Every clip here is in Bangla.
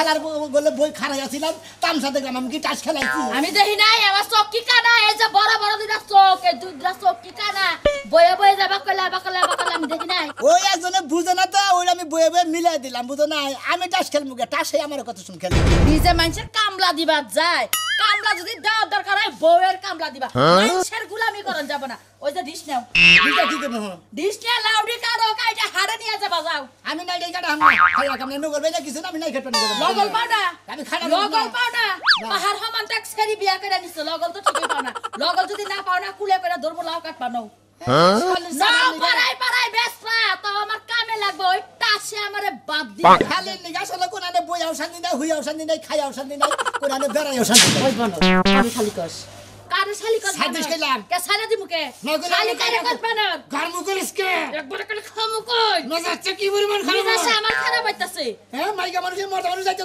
খেলার বলে বই খারাই আসিলাম তামসা দেখলাম আমি কি টাস খেলাইছি আমি দেখি নাই আমার চোখ কি কানা এই যে বড় বড় ওই একজনে বুঝে না তো ওই আমি বয়ে বয়ে মিলাই দিলাম বুঝো না আমি টাস খেলবো গে টাসে আমার কথা শুন খেলবো নিজে মানুষের কামলা দিবার যায় কামলা যদি দাও দরকার হয় বউয়ের কামলা দিবা হ্যাঁ? মানুষের গুলামি করেন যাব না ওই যে ডিশ নাও ডিটা কি দেবো ডিশ নিয়ে লাউডি কারো কাইটা হাড়ে নিয়ে যাবা যাও আমি নাই এই কাটা আমি খাইয়া কামনে নগর বেজা কিছু না আমি নাই খেটপন দেব লগল পাউডা আমি খাই না লগল পাউডা পাহাড় হমান তাক সেরি বিয়া করে নিছ লগল তো ঠিকই পাও না লগল যদি না পাও না কুলে করে ধরবো লাউ কাট পাও না হ্যাঁ? পারাই কামে লাগবে খালি নিগা চলে কোনানে বইয়াও শান্তি নাই হুইয়াও শান্তি নাই খালি হ্যাঁ, মানুষের মদ মানুষ যাইতে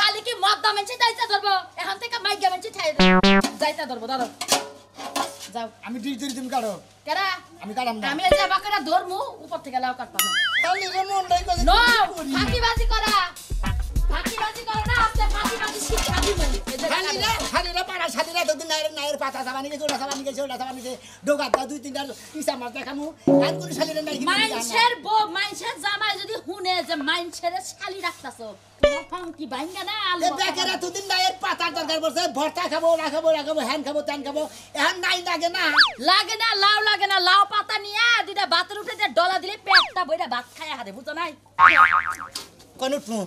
খালি কি মদ দামেছে যাইতে ধরবো এখন থেকে মাইগা মানুষ যাইতে ধরবো দাঁড়াও যাও আমি দুই দুই দিন কাটো কেরা আমি কাটাম না আমি যে বাকরা ধরমু উপর থেকে লাউ কাটবা না তাহলে রে মন নাই করে নো ফাঁকিবাজি করা ফাঁকিবাজি করো না আপনি ফাঁকিবাজি শিক্ষা দিব খালিরা খালিরা পাড়া খালিরা তো দিন নাইরে নাইরে পাতা সাবানি গেছে ওটা সাবানি গেছে ওটা সাবানি গেছে ডোগা দা দুই তিনটা ইসা মার দেখামু আর কোন খালিরা নাই মাইনছের বউ মাইনছের জামাই যদি হুনে যে মাইনছের খালি রাখতাছো ফাঙ্কি ভাঙ্গা না এ বেকারা তুদিন নাইয়ের পাতা দরকার পড়ছে ভর্তা খাবো না খাবো না খাবো হ্যান খাবো ত্যান খাবো এখন নাই লাগে না লাগে না লাউ লাগে না লাউ পাতা নিয়ে দুইটা ভাতের উঠে ডলা দিলে পেটটা বইটা ভাত খায় হাতে বুঝতো নাই কোন উঠবো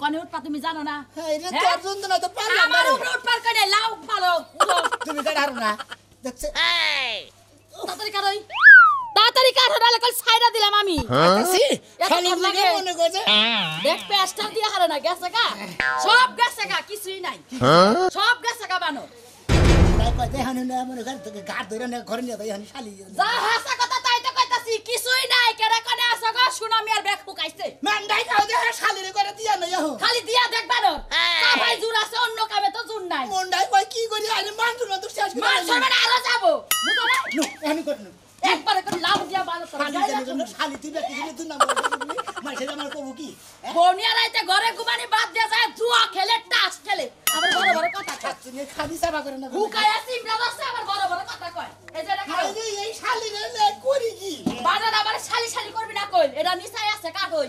কনে উঠপা তুমি জানো না হ্যাঁ? তোর জন্য না তো পারলাম আমার উপরে উঠপার করে লাউ পালো তুমি কাটারো না দেখছ এই তাড়াতাড়ি কারোই তাড়াতাড়ি কাঠ হঠালে কল ছাইরা দিলাম আমি হ্যাঁ? খালি লাগে মনে করছে দেখ পেস্টার দিয়ে হারে না গেছে গা সব গেছে গা কিছুই নাই হ্যাঁ? সব গেছে গা বানো কিছুই নাই কেরা কনে আসো গো সুনামি আর ব্যাগ ফুকাইছে মেন্ডাই খাও দে শালির করে দিয়া নাই খালি দিয়া দেখ বানো ভাই হ্যাঁ। জুর আছে অন্য কামে তো জুর নাই মন্ডাই কই কি করি আরে মান তো শেষ মান সমান আরো যাবো আমি করি একবারে ভালো করে শালি তুই হ্যাঁ? না কয় এটা নিসাই আছে কাট হই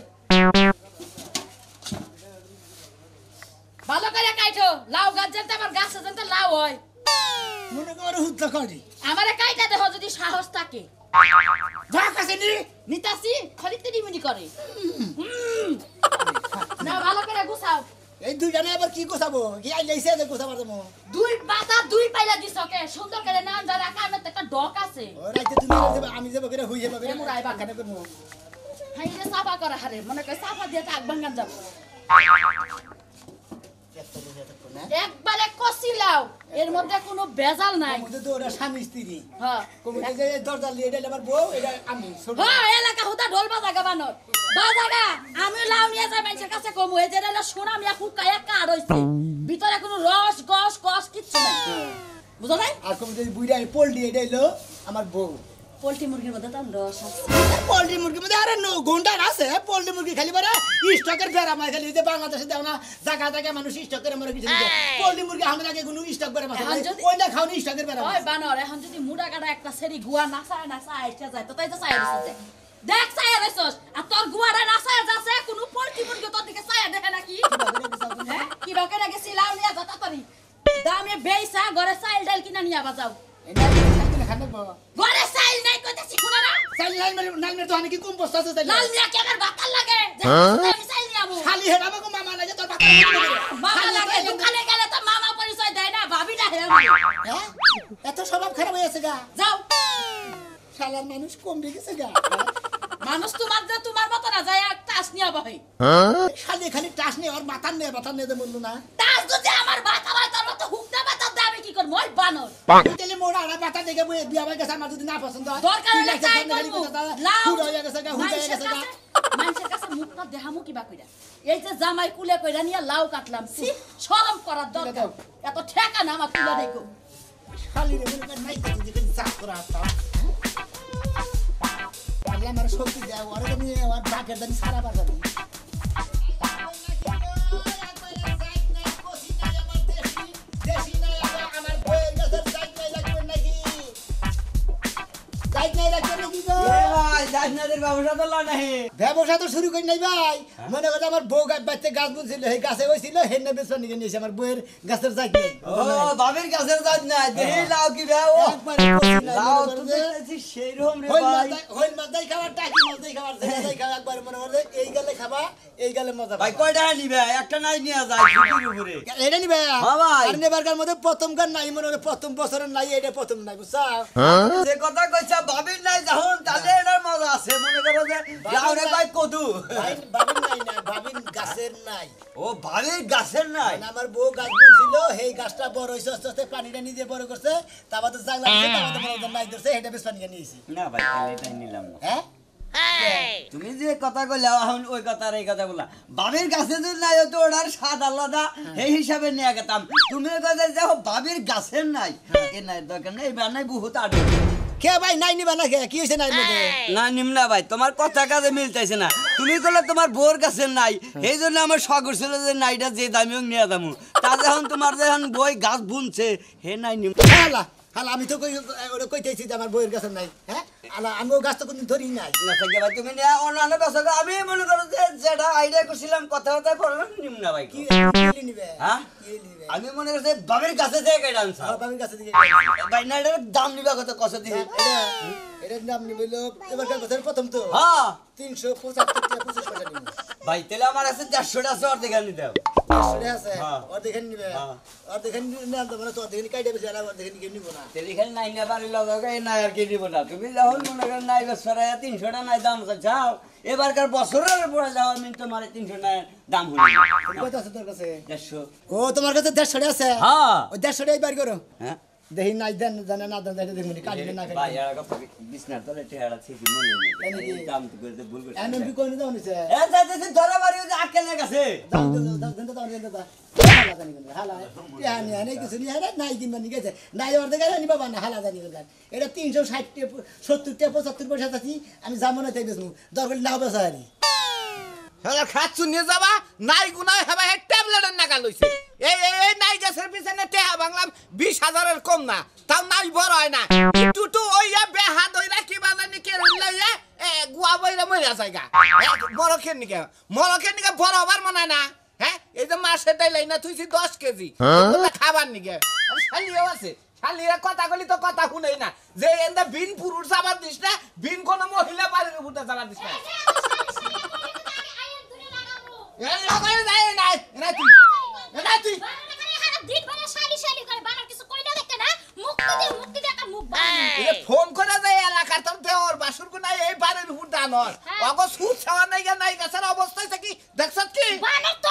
ভালো করে কাইটো লাউ গাছ জানতে আমার গাছে জানতে লাউ হয় মনে করে হুদ্দা করি আমারে কাইটা দেহ যদি সাহস থাকে যা কাছে নি নিতাসি খলিতে ডিমুনি করে না ভালো করে গুছাও এই দুই জানা আবার কি গোছাবো কি আই লাইছে যে গোছাবার তুমি দুই পাতা দুই পাইলা দিছ কে সুন্দর করে না জানা কামে একটা ডক আছে ও রাইতে তুমি যাবে আমি যাবে করে হই যাবে করে মুরাই বাকানে করব হাই রে সাফা করা হারে মনে কই সাফা দিয়ে তো আগবাঙ্গান যাব একবারে কষিলাও এর মধ্যে কোনো ভেজাল নাই ওরা স্বামী স্ত্রী হ্যাঁ। দরজা লিয়ে এটা আমার বউ আমি হ্যাঁ এলাকা হুদা ঢোল বাজা বাজাগা আমি লাউ নিয়ে যাই মানুষের কাছে কমু এই যে সোনা মিয়া কুকায়া কার ভিতরে কোনো রস গস কস কিচ্ছু নাই বুঝলাই আর কম যদি বুইড়া এটা হইলো আমার বউ পোলট্রি মুরগির মধ্যে তো রস আছে পোলট্রি মুরগির মধ্যে আরে নো গুন্ডা আছে পোলট্রি মুরগি খালি বারা স্টকের বেড়া মাই খালি যে বাংলাদেশে দেও না জায়গা জায়গা মানুষ স্টকের মরে কিছু পোলট্রি মুরগি আমরা আগে কোনো স্টক বেড়া মাথা ওই না খাওনি স্টকের ওই বানর এখন যদি মুড়া কাটা একটা সেরি গুয়া না না যায় তো তাই তো দেখ আর তোর গুয়ারে না যাচ্ছে কোনো মুরগি তোর দিকে দেখে নাকি কি হ্যাঁ? নিয়া দামে বেইসা ঘরে সাইল ডাল কিনা নিয়া বাজাও এটা বাবা ঘরে মানে- মানে আছে হ্যাঁ? মানুষ মানুষ তোমার যে তোমার মতো না যায় টাস নিয়ে বহে খালি খালি টাস নিয়ে ওর মাথা নিয়ে মাথা নিয়ে বললো না টাস তো যা তোর মই বানর তেলে মোর আড়া ব্যথা দেখে বই বিয়া ভাই গেছে আমার যদি না সারা পারবা Yeah. নাই হ্যাঁ? হ্যাঁ। এই গালে খাবা এই গালে মজা ভাই নাই হ্যাঁ প্রথম গান নাই মনে হলো প্রথম বছরের নাই এটা প্রথম নাই বুঝছো যে কথা কইসা বাবের নাই যাহ তাহলে তুমি যে কথা কইলে এখন ওই কথা এই কথা বললা বাবির গাছে যদি নাই তো ওটার স্বাদ আলাদা হ্যাঁ। সেই হিসাবে নিয়ে গেতাম তুমি কথা যে বাবির গাছের নাই হ্যাঁ। এ নাই দরকার নাই বহুত আড়ে না নিমলা ভাই তোমার কথা কাজে মিলতেছে না তুমি কলে তোমার বোর কাছে নাই এই জন্য শখ ছিল যে নাইটা যে দামি হোক নিয়ে দামু তা যখন তোমার যখন বই গাছ বুনছে হে নাই নিমলা হালা হালা আমি তো কইতেছি যে আমার বইয়ের কাছে নাই হ্যাঁ আমি ওই গাছটা কোনদিন ধরি নাই না থাকে ভাই তুমি অন্যান্য গাছ আমি মনে করো যে যেটা আইডিয়া করছিলাম কথাবার্তা বললাম নিম না ভাই কি নিবে হ্যাঁ আমি মনে করছি বাবের কাছে থেকে কেটে আনছি হ্যাঁ, বাবের কাছে থেকে ভাই না এটার দাম নিবা কত কষ্ট দিয়ে হ্যাঁ, এটার দাম নিবে এবারকার বছর প্রথম তো হ্যাঁ। তিনশো ভাই তাহলে আমার কাছে চারশো টাকা অর্ধেক নিতে হবে মানে তুমি যখন মনে করেন নাই বেসরা তিনশো টাকা নাই দাম যাও এবারকার বছরের পরে যাও আমি তোমার তিনশো টাকা দাম হলো কত আছে তোর কাছে দেড়শো ও তোমার কাছে দেড়শো টাকা আছে হ্যাঁ ওই দেড়শো টাকা বার করো হ্যাঁ দেহি নাই দেন জানে না দেন দেখে দেখুন কাজ না করে ভাই এর কথা বিছনার তলে টেহারা ছিকি মনে নেই এই দাম তো করে ভুল করে এমএমপি কোন দাও নিছে এ দাদা ধরা বাড়ি আকেলে গেছে দাও দাও দাও দাও দাও তিনশো ষাটটে সত্তরটে পঁচাত্তর পয়সা আছি নাকা লইছে এই এই নাই গ্যাসের পিছনে টেহা বিশ হাজারের কম না তাও নাই বড় হয় না টুটু টু ওইয়া বেহা দইরা কি বাজানি কে লইয়া গুয়া বইরা মইরা জায়গা মরকের নিকে মরকের নিকে বড় হবার মনে না হ্যাঁ এই যে মা সেটাই লাইনা থুইছি দশ কেজি হ্যাঁ? খাবার নিগে শালিও আছে শালিরা কথা গলি তো কথা শুনেই না যে এন্দা বিন পুরুষ যাবার দিস না বিন কোনো মহিলা বাড়ির উপরে যাবার দিস না ফোন করা যায় এলাকার তোর দেওয়ার বাসুর নাই এই বাড়ির উপর দানর হ্যাঁ। অগো সুর ছাওয়া নাই গাছের অবস্থা কি দেখছ কি তো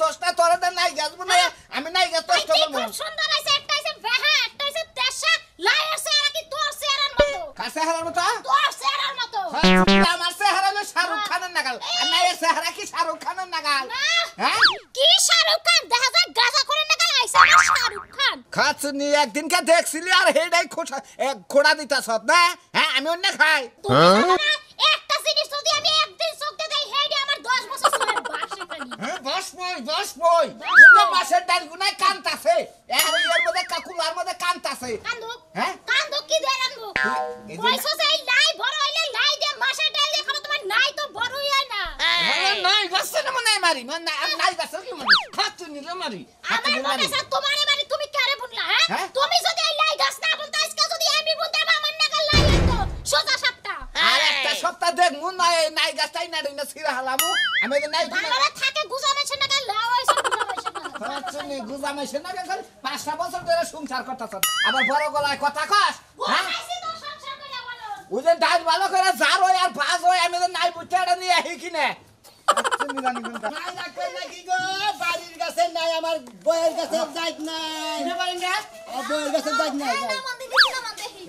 বুঝছস তোরা তো নাই গাছ বলে আমি নাই গাছ কষ্ট করব খুব সুন্দর আছে একটা আছে বেহা একটা আছে দেশা লায়ের চেহারা কি তোর চেহারার মতো কার চেহারার মতো তোর চেহারার মতো হ্যাঁ, আমার চেহারা হলো শাহরুখ হ্যাঁ। খানের নাগাল আর নাইয়ের কি শাহরুখ খানের নাগাল হ্যাঁ কি শাহরুখ খান দেখা যায় গাজা করে নাগাল আইছে না শাহরুখ খান খাচ্ছ নি একদিনকে দেখছিলি আর হেডাই খোসা এক ঘোড়া দিতাছ না হ্যাঁ আমি অন্য খাই আছে হ্যাঁ কান্দো কি দিয়ে রাখবো পয়সা সেই লাই বড় হইলে লাই দে মাসে ডাল দিয়ে খাবো তোমার নাই তো বড় হইয়া না হ্যাঁ, নাই গাছে না মনে মারি মানে নাই গাছে কি মনে খাতু হ্যাঁ? হ্যাঁ? নিলে পাঁচটা বছর সংসার করতেছ আবার বড় গলায় কথা কস হ্যাঁ? ওই দাঁত ভালো করে যার হয় আর বাস হয় আমি নাই বুঝতে এটা নিয়ে আহি কিনে আচ্ছা, বাড়ির কাছে নাই আমার বয়ের কাছে যাই নাই বয়ের কাছে যাই নাই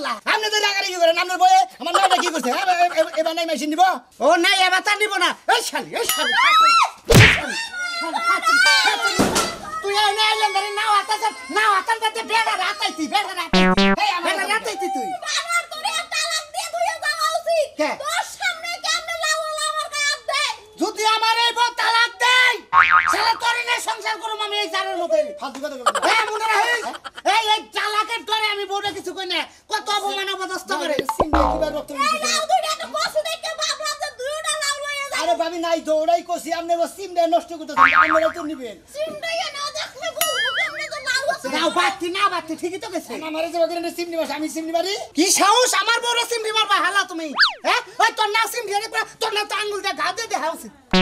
আল্লাহ আপনি তো রাগারে কি করেন আপনার বয়ে আমার নাইটা কি করছে এবার নাই মেশিন নিব ও নাই এবার তার নিব না এই শালি এই শালি তুই এই না এলেন ধরে নাও আতাস নাও আতাস করতে বেড়া রাতাইতি বেড়া রাতাইতি বেড়া রাতাইতি তুই বাবার সংসার করুম আমি এই জারের মতো হ্যাঁ মনে রাখিস এই এই চালাকের ডরে আমি বউটা কিছু কই না কত অপমান অবদস্ত করে আরে ভাবি নাই দৌড়াই কষি আপনি সিমটা নষ্ট করতে আপনারা তো নিবেন নিবাস আমি সিম নিবারি কি সাহস আমার বড় সিম নিবার হালা তুমি হ্যাঁ ওই তোর না সিম দিয়ে তোর না তো আঙ্গুল দিয়ে দিয়ে দেওয়া উচিত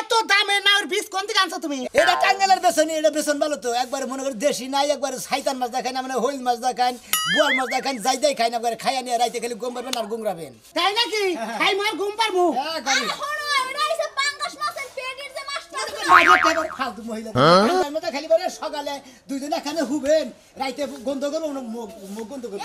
এত দামে না ওর বীজ কোন থেকে আনছো তুমি এটা টাঙ্গালের বেসন এটা বেসন ভালো তো একবার মনে করি দেশি নাই একবার সাইতান মাছ দেখান মানে হইল মাছ দেখান বোয়াল মাছ দেখান যাই যাই খাই না একবার খাইয়া নিয়ে রাইতে খালি গুম পারবেন আর গুম রাবেন তাই নাকি হ্যাঁ, হ্যাঁ। খাই মার গুম পারবো হ্যাঁ, সকালে দুইজন এখানে হুবেন রাইতে গন্ধ করবো মুখ গন্ধ করবো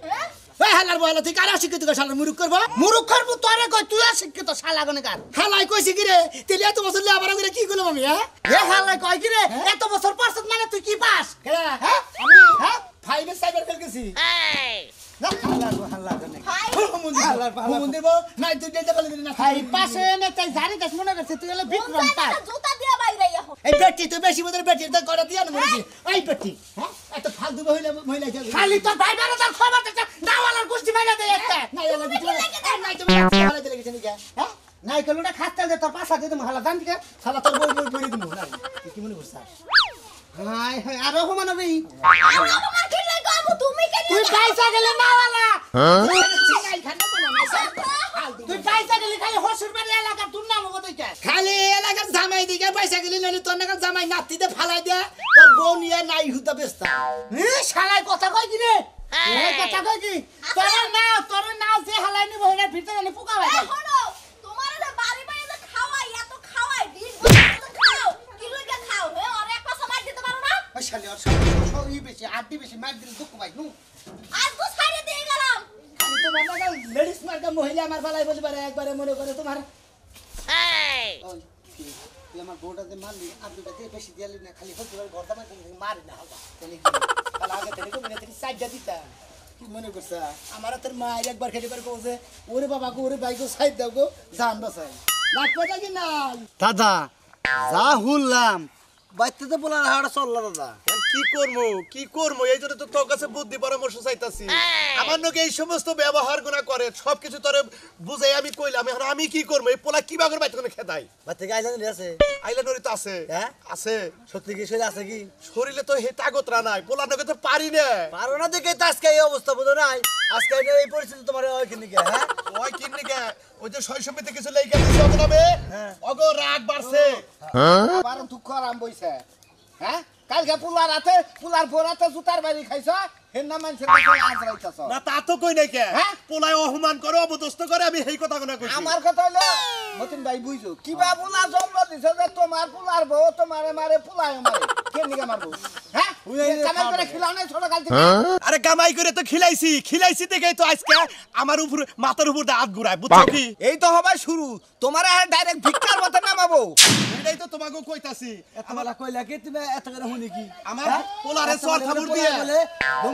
এই হালার বয়লা তুই কারা শিক্ষিত শালা মুরুখ করবো মুরুখ করবো তোরে কই তুই শিক্ষিত শালা গনে কি রে তেলে এত বছর লে আবার করে কি করলাম আমি হ্যাঁ এ হালাই কই কি রে হ্যাঁ? এত বছর পার্সেন্ট মানে তুই কি পাস হ্যাঁ, হ্যাঁ আমি হ্যাঁ ফাইভে সাইবার খেল বেটি তুই বেশি বোধ বেটি করা দিয়ে হ্যাঁ? মনে এই বেটি হ্যাঁ ফালতু মহিলা মহিলা খালি তো ভাই বারো তার খবর দেখছ দাওয়ালার গোষ্ঠী মাইরা দেয় একটা নাই আলা দিতে নাই তুমি আলা দিলে গেছ নিকা হ্যাঁ নাই কলুটা খাতে দে তোর পাছা দিতে হালা দান দিকে শালা তোর বই বই বই দিমু না কি মনে করছ হাই হাই আর রহমান হবে রহমান খেলে গাবো তুমি কেন তুই পয়সা গেলে মাওয়ালা হ্যাঁ তুই পয়সা গেলি খালি হসুর বাড়ি এলাকা তোর নাম কোথায় খালি এলাকার জামাই দিকে পয়সা গেলি নালি তোর নাকার জামাই নাতিতে ফালাই দে তোর বউ নিয়ে নাই হুতা বেস্তা হ্যাঁ কথা কয় কি রে কথা কয় কি তোর না তোর না যে হালাই নিব হেনা ফিরতে নি পোকা ভাই তোমার না বাড়ি বাড়ি খাওয়াই এত খাওয়াই খাও কি লইগা খাও হে আর এক বেশি আড্ডি বেশি মার দিলে দুঃখ পাই নু আজ তো ছাড়ে দিয়ে গেলাম কি মনে করছে আমার তোর মায়ের একবার খেতে পারে কৌছে ওরে বাবাকে ওরে বাইকে সাইড দাও গো জান না দাদা যা হুললাম বাইতে তো বলার হাড় চললা দাদা শরীরে তো হে নাই পোলা নাকি তো পারি না পারো না দেখে আজকে এই অবস্থা বুঝো নাই আজকে এই পরিস্থিতি তোমার ওই কিনে কে হ্যাঁ যে শৈশবেতে কিছু লেগে গেছে হ্যাঁ। রাগ বাড়ছে হ্যাঁ। দুঃখ আরাম বইছে হ্যাঁ কালকে পুলার হাতে পুলার বোর হাতে জুতার বাড়ি খাইছ নাই হ্যাঁ? আমার আরে কামাই করে তো খিলাইছি খিলাইছি তো আজকে আমার উপর মাথার উপর হাত ঘুরায় বুঝছো কি এই তো হবে শুরু তোমার ডাইরেক্ট ভিক্ষার মতো নামাবো এটাই তো তোমাকে কইতাছি আমালা কইলা কি তুমি এত করে হুনি কি আমার হ্যাঁ? পোলারে সর খাবুর দিয়ে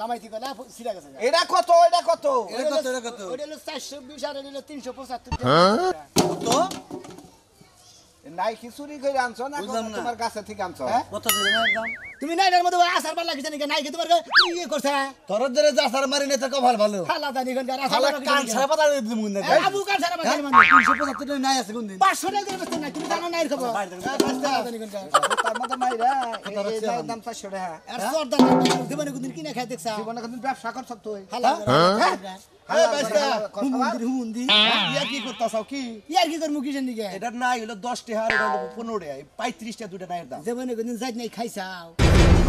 নামাইতি কইলা সিরা গেছে এটা কত এটা কত এটা কত এটা কত ওটা হলো 420 আর এটা হলো 375 হ্যাঁ? কত নাই খিচুড়ি কইরা আনছো না তোমার কাছে থেকে আনছো হ্যাঁ? কত দিনের দাম তুমি নাইডার মধ্যে আসার বার লাগিছে নাকি নাইকে তোমার ইয়ে করছে তোর ধরে যে আসার মারি নেই তো কপাল ভালো হালা জানি কোন গার হালা কান ছাড়া পাতা দিয়ে মুন না আবু কান ছাড়া পাতা মানে 375 টাকা নাই আছে কোন দিন 500 টাকা ব্যস্ত না তুমি জানো নাই খবর বাইরে তার মধ্যে মাইরা এই দাম 500 টাকা আর হ্যাঁ? সর দাম দিব না কোন দিন কিনা খাই দেখছা জীবন কোন দিন ব্যবসা সব তুই হালা হ্যাঁ পনেরো টাকা পঁয়ত্রিশটা দুটা নাই দাম যেমন খাইছাও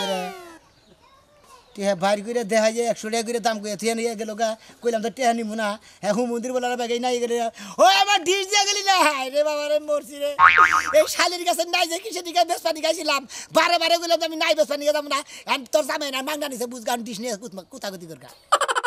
করে করে দেখা যায় একশো টাকা করে দাম করে থিয়া নিয়ে গেল গা কইলাম তো টিহা নিমু না হ্যাঁ হু মন্দির বলার ব্যাগে নাই গেলে ও আমার ডিস দিয়ে গেলি না রে বাবা রে মরছি রে এই শালির কাছে নাই যে কিসে টিকা বেসপা নিয়ে গেছিলাম বারে বারে কইলাম আমি নাই বেসপা নিয়ে যাবো না তোর জামাই না মাংনা নিছে গান ডিস নিয়ে কোথা কোথি করগা